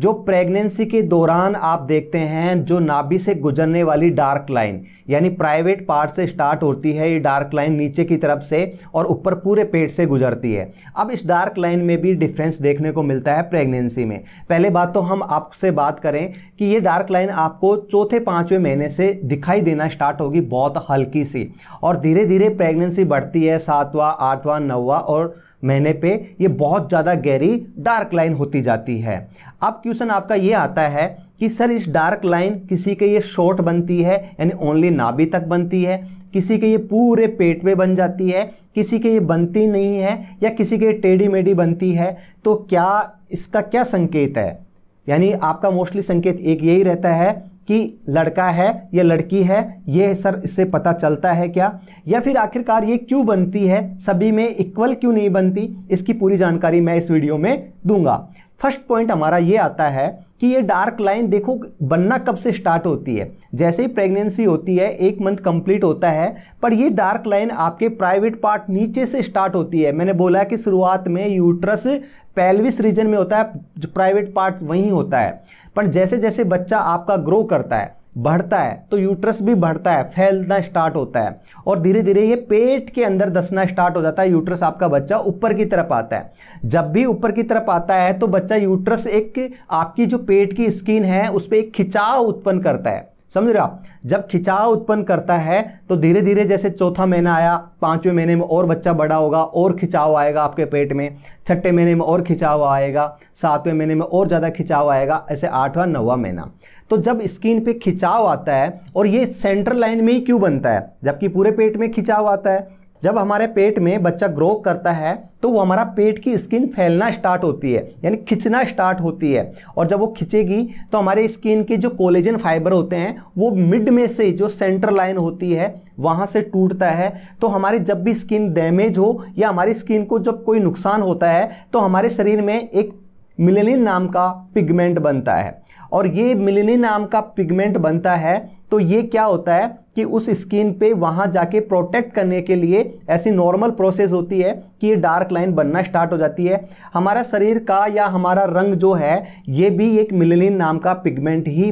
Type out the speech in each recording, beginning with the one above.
जो प्रेगनेंसी के दौरान आप देखते हैं जो नाभि से गुजरने वाली डार्क लाइन यानी प्राइवेट पार्ट से स्टार्ट होती है ये डार्क लाइन नीचे की तरफ से और ऊपर पूरे पेट से गुजरती है अब इस डार्क लाइन में भी डिफरेंस देखने को मिलता है प्रेगनेंसी में पहले बात तो हम आपसे बात करें कि ये डार्क लाइन आपको चौथे पाँचवें महीने से दिखाई देना स्टार्ट होगी बहुत हल्की सी और धीरे धीरे प्रेगनेंसी बढ़ती है सातवा आठवा नौवा और महीने पे ये बहुत ज़्यादा गहरी डार्क लाइन होती जाती है अब क्वेश्चन आपका ये आता है कि सर इस डार्क लाइन किसी के ये शॉर्ट बनती है यानी ओनली नाभि तक बनती है किसी के ये पूरे पेट पे बन जाती है किसी के ये बनती नहीं है या किसी के टेढ़ी मेढ़ी बनती है तो क्या इसका क्या संकेत है यानी आपका मोस्टली संकेत एक यही रहता है कि लड़का है या लड़की है ये सर इससे पता चलता है क्या या फिर आखिरकार ये क्यों बनती है सभी में इक्वल क्यों नहीं बनती इसकी पूरी जानकारी मैं इस वीडियो में दूंगा फर्स्ट पॉइंट हमारा ये आता है कि ये डार्क लाइन देखो बनना कब से स्टार्ट होती है जैसे ही प्रेगनेंसी होती है एक मंथ कंप्लीट होता है पर ये डार्क लाइन आपके प्राइवेट पार्ट नीचे से स्टार्ट होती है मैंने बोला कि शुरुआत में यूट्रस पेल्विस रीजन में होता है प्राइवेट पार्ट वहीं होता है पर जैसे जैसे बच्चा आपका ग्रो करता है बढ़ता है तो यूट्रस भी बढ़ता है फैलना स्टार्ट होता है और धीरे धीरे ये पेट के अंदर दसना स्टार्ट हो जाता है यूट्रस आपका बच्चा ऊपर की तरफ आता है जब भी ऊपर की तरफ आता है तो बच्चा यूट्रस एक आपकी जो पेट की स्किन है उस पर एक खिंचाव उत्पन्न करता है समझ रहे आप जब खिंचाव उत्पन्न करता है तो धीरे धीरे जैसे चौथा महीना आया पाँचवें महीने में और बच्चा बड़ा होगा और खिंचाव आएगा आपके पेट में छठे महीने में और खिंचाव आएगा सातवें महीने में और ज़्यादा खिंचाव आएगा ऐसे आठवां नौवा महीना तो जब स्किन पे खिंचाव आता है और ये सेंट्रल लाइन में ही क्यों बनता है जबकि पूरे पेट में खिंचाव आता है जब हमारे पेट में बच्चा ग्रो करता है तो वो हमारा पेट की स्किन फैलना स्टार्ट होती है यानी खिंचना स्टार्ट होती है और जब वो खिंचेगी तो हमारे स्किन के जो कोलेजन फाइबर होते हैं वो मिड में से जो सेंटर लाइन होती है वहाँ से टूटता है तो हमारी जब भी स्किन डैमेज हो या हमारी स्किन को जब कोई नुकसान होता है तो हमारे शरीर में एक मिलेनिन नाम का पिगमेंट बनता है और ये मिलनी नाम का पिगमेंट बनता है तो ये क्या होता है कि उस स्किन पे वहाँ जाके प्रोटेक्ट करने के लिए ऐसी नॉर्मल प्रोसेस होती है कि ये डार्क लाइन बनना स्टार्ट हो जाती है हमारा शरीर का या हमारा रंग जो है ये भी एक मिलिनिन नाम का पिगमेंट ही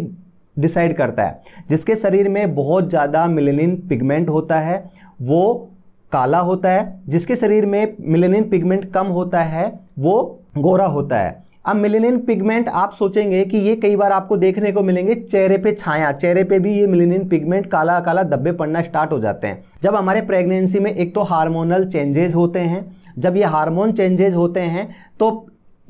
डिसाइड करता है जिसके शरीर में बहुत ज़्यादा मिलेनिन पिगमेंट होता है वो काला होता है जिसके शरीर में मिलेनिन पिगमेंट कम होता है वो गोरा होता है अब मिलिनिन पिगमेंट आप सोचेंगे कि ये कई बार आपको देखने को मिलेंगे चेहरे पे छाया चेहरे पे भी ये मिलिनिन पिगमेंट काला काला धब्बे पड़ना स्टार्ट हो जाते हैं जब हमारे प्रेगनेंसी में एक तो हार्मोनल चेंजेस होते हैं जब ये हार्मोन चेंजेस होते हैं तो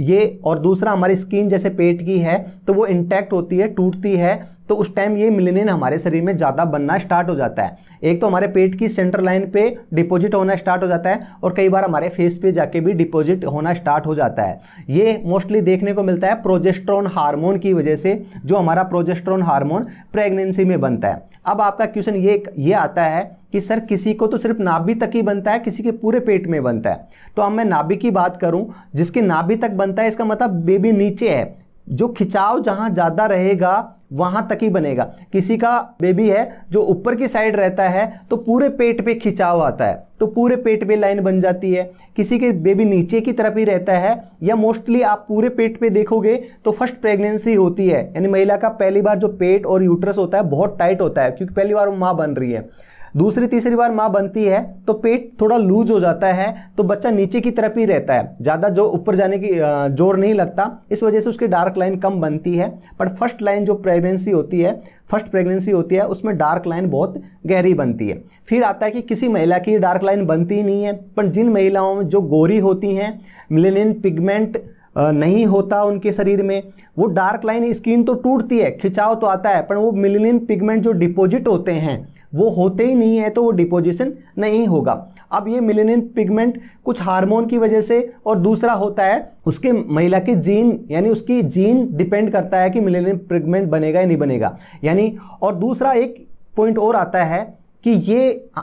ये और दूसरा हमारी स्किन जैसे पेट की है तो वो इंटैक्ट होती है टूटती है तो उस टाइम ये मिलेनियन हमारे शरीर में ज़्यादा बनना स्टार्ट हो जाता है एक तो हमारे पेट की सेंटर लाइन पे डिपॉजिट होना स्टार्ट हो जाता है और कई बार हमारे फेस पे जाके भी डिपॉजिट होना स्टार्ट हो जाता है ये मोस्टली देखने को मिलता है प्रोजेस्ट्रॉन हार्मोन की वजह से जो हमारा प्रोजेस्ट्रॉन हार्मोन प्रेगनेंसी में बनता है अब आपका क्वेश्चन ये ये आता है कि सर किसी को तो सिर्फ नाभि तक ही बनता है किसी के पूरे पेट में बनता है तो अब मैं नाभि की बात करूं जिसके नाभि तक बनता है इसका मतलब बेबी नीचे है जो खिंचाव जहाँ ज़्यादा रहेगा वहाँ तक ही बनेगा किसी का बेबी है जो ऊपर की साइड रहता है तो पूरे पेट पे खिंचाव आता है तो पूरे पेट पे लाइन बन जाती है किसी के बेबी नीचे की तरफ ही रहता है या मोस्टली आप पूरे पेट पे देखोगे तो फर्स्ट प्रेगनेंसी होती है यानी महिला का पहली बार जो पेट और यूट्रस होता है बहुत टाइट होता है क्योंकि पहली बार वो माँ बन रही है दूसरी तीसरी बार माँ बनती है तो पेट थोड़ा लूज हो जाता है तो बच्चा नीचे की तरफ ही रहता है ज़्यादा जो ऊपर जाने की जोर नहीं लगता इस वजह से उसकी डार्क लाइन कम बनती है पर फर्स्ट लाइन जो प्रेगनेंसी होती है फर्स्ट प्रेगनेंसी होती है उसमें डार्क लाइन बहुत गहरी बनती है फिर आता है कि किसी महिला की डार्क लाइन बनती ही नहीं है पर जिन महिलाओं में जो गोरी होती हैं मिलेनिन पिगमेंट नहीं होता उनके शरीर में वो डार्क लाइन स्किन तो टूटती है खिंचाव तो आता है पर वो मिलेन पिगमेंट जो डिपॉजिट होते हैं वो होते ही नहीं है तो वो डिपोजिशन नहीं होगा अब ये मिलेनियन पिगमेंट कुछ हार्मोन की वजह से और दूसरा होता है उसके महिला के जीन यानी उसकी जीन डिपेंड करता है कि मिलेनियन पिगमेंट बनेगा या नहीं बनेगा यानी और दूसरा एक पॉइंट और आता है कि ये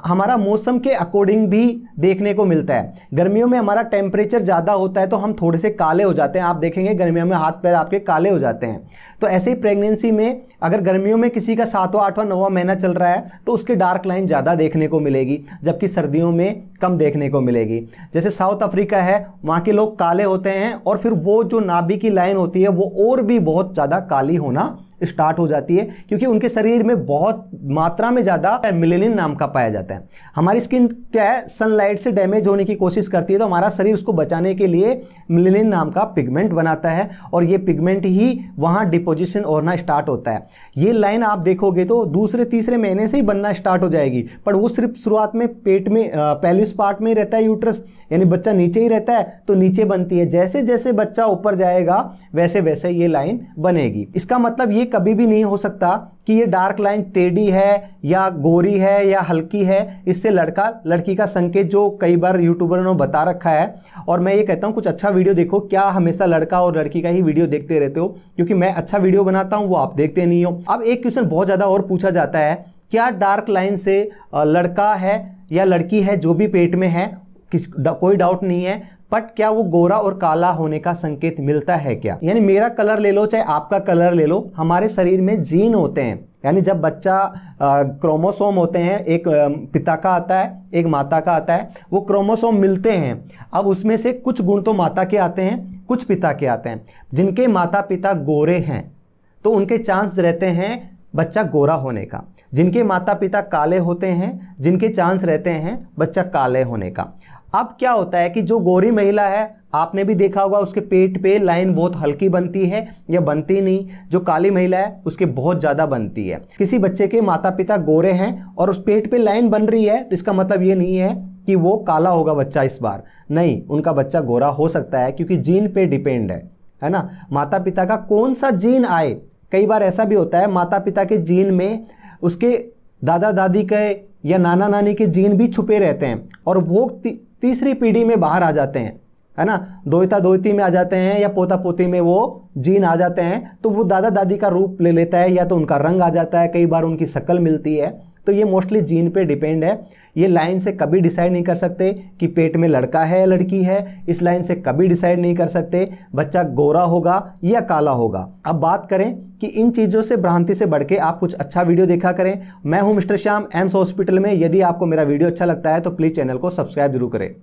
हमारा मौसम के अकॉर्डिंग भी देखने को मिलता है गर्मियों में हमारा टेम्परेचर ज़्यादा होता है तो हम थोड़े से काले हो जाते हैं आप देखेंगे गर्मियों में हाथ पैर आपके काले हो जाते हैं तो ऐसे ही प्रेगनेंसी में अगर गर्मियों में किसी का सातवां आठवां नौवां महीना चल रहा है तो उसके डार्क लाइन ज़्यादा देखने को मिलेगी जबकि सर्दियों में कम देखने को मिलेगी जैसे साउथ अफ्रीका है वहाँ के लोग काले होते हैं और फिर वो जो नाभी की लाइन होती है वो और भी बहुत ज़्यादा काली होना स्टार्ट हो जाती है क्योंकि उनके शरीर में बहुत मात्रा में ज़्यादा मिलेनिन नाम का पाया जाता है हमारी स्किन क्या है सनलाइट से डैमेज होने की कोशिश करती है तो हमारा शरीर उसको बचाने के लिए मिलेनिन नाम का पिगमेंट बनाता है और ये पिगमेंट ही वहाँ डिपोजिशन होना स्टार्ट होता है ये लाइन आप देखोगे तो दूसरे तीसरे महीने से ही बनना स्टार्ट हो जाएगी पर वो सिर्फ शुरुआत में पेट में पैलिस पार्ट में रहता है यूट्रस यानी बच्चा नीचे ही रहता है तो नीचे बनती है जैसे जैसे बच्चा ऊपर जाएगा वैसे वैसे ये लाइन बनेगी इसका मतलब ये कभी भी नहीं हो सकता कि ये डार्क लाइन टेढ़ी है या गोरी है या हल्की है इससे लड़का लड़की का संकेत जो कई बार यूट्यूबर ने बता रखा है और मैं ये कहता हूँ कुछ अच्छा वीडियो देखो क्या हमेशा लड़का और लड़की का ही वीडियो देखते रहते हो क्योंकि मैं अच्छा वीडियो बनाता हूँ वो आप देखते नहीं हो अब एक क्वेश्चन बहुत ज़्यादा और पूछा जाता है क्या डार्क लाइन से लड़का है या लड़की है जो भी पेट में है किस कोई डाउट नहीं है बट क्या वो गोरा और काला होने का संकेत मिलता है क्या यानी मेरा कलर ले लो चाहे आपका कलर ले लो हमारे शरीर में जीन होते हैं यानी जब बच्चा क्रोमोसोम होते हैं एक पिता का आता है एक माता का आता है वो क्रोमोसोम मिलते हैं अब उसमें से कुछ गुण तो माता के आते हैं कुछ पिता के आते हैं जिनके माता पिता गोरे हैं तो उनके चांस रहते हैं बच्चा गोरा होने का जिनके माता पिता काले होते हैं जिनके चांस रहते हैं बच्चा काले होने का अब क्या होता है कि जो गोरी महिला है आपने भी देखा होगा उसके पेट पे लाइन बहुत हल्की बनती है या बनती नहीं जो काली महिला है उसके बहुत ज़्यादा बनती है किसी बच्चे के माता पिता गोरे हैं और उस पेट पे लाइन बन रही है तो इसका मतलब ये नहीं है कि वो काला होगा बच्चा इस बार नहीं उनका बच्चा गोरा हो सकता है क्योंकि जीन पे डिपेंड है है ना माता पिता का कौन सा जीन आए कई बार ऐसा भी होता है माता पिता के जीन में उसके दादा दादी के या नाना नानी के जीन भी छुपे रहते हैं और वो तीसरी पीढ़ी में बाहर आ जाते हैं है ना दोता दोती में आ जाते हैं या पोता पोती में वो जीन आ जाते हैं तो वो दादा दादी का रूप ले लेता है या तो उनका रंग आ जाता है कई बार उनकी शक्ल मिलती है तो ये मोस्टली जीन पे डिपेंड है ये लाइन से कभी डिसाइड नहीं कर सकते कि पेट में लड़का है या लड़की है इस लाइन से कभी डिसाइड नहीं कर सकते बच्चा गोरा होगा या काला होगा अब बात करें कि इन चीज़ों से भ्रांति से बढ़ आप कुछ अच्छा वीडियो देखा करें मैं हूं मिस्टर श्याम एम्स हॉस्पिटल में यदि आपको मेरा वीडियो अच्छा लगता है तो प्लीज़ चैनल को सब्सक्राइब जरूर करें